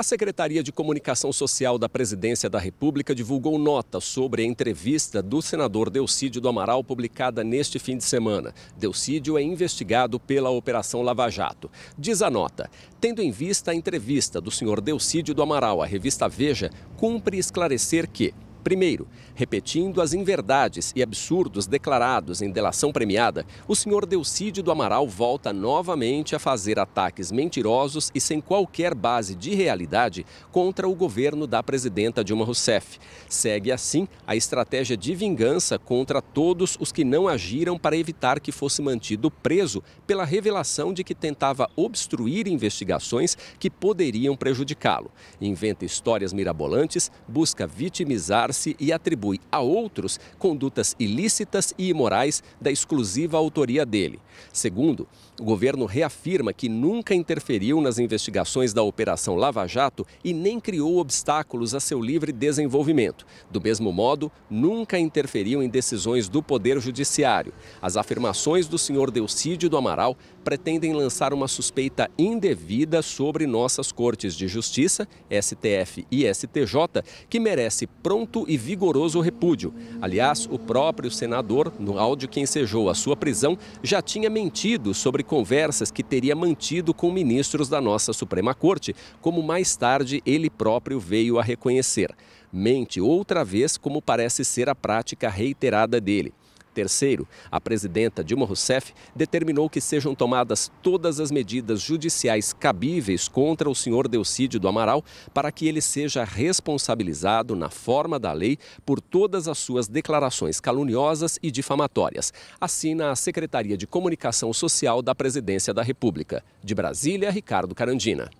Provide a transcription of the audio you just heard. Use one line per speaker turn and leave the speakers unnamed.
A Secretaria de Comunicação Social da Presidência da República divulgou nota sobre a entrevista do senador Delcídio do Amaral publicada neste fim de semana. Delcídio é investigado pela Operação Lava Jato. Diz a nota: tendo em vista a entrevista do senhor Delcídio do Amaral à revista Veja, cumpre esclarecer que Primeiro, repetindo as inverdades e absurdos declarados em delação premiada, o senhor Delcídio do Amaral volta novamente a fazer ataques mentirosos e sem qualquer base de realidade contra o governo da presidenta Dilma Rousseff. Segue assim a estratégia de vingança contra todos os que não agiram para evitar que fosse mantido preso pela revelação de que tentava obstruir investigações que poderiam prejudicá-lo. Inventa histórias mirabolantes, busca vitimizar se e atribui a outros condutas ilícitas e imorais da exclusiva autoria dele. Segundo, o governo reafirma que nunca interferiu nas investigações da Operação Lava Jato e nem criou obstáculos a seu livre desenvolvimento. Do mesmo modo, nunca interferiu em decisões do Poder Judiciário. As afirmações do senhor Delcídio do Amaral pretendem lançar uma suspeita indevida sobre nossas cortes de justiça, STF e STJ, que merece pronto e vigoroso repúdio. Aliás, o próprio senador, no áudio que ensejou a sua prisão, já tinha mentido sobre conversas que teria mantido com ministros da nossa Suprema Corte, como mais tarde ele próprio veio a reconhecer. Mente outra vez, como parece ser a prática reiterada dele. Terceiro, a presidenta Dilma Rousseff determinou que sejam tomadas todas as medidas judiciais cabíveis contra o senhor Delcídio do Amaral para que ele seja responsabilizado, na forma da lei, por todas as suas declarações caluniosas e difamatórias. Assina a Secretaria de Comunicação Social da Presidência da República. De Brasília, Ricardo Carandina.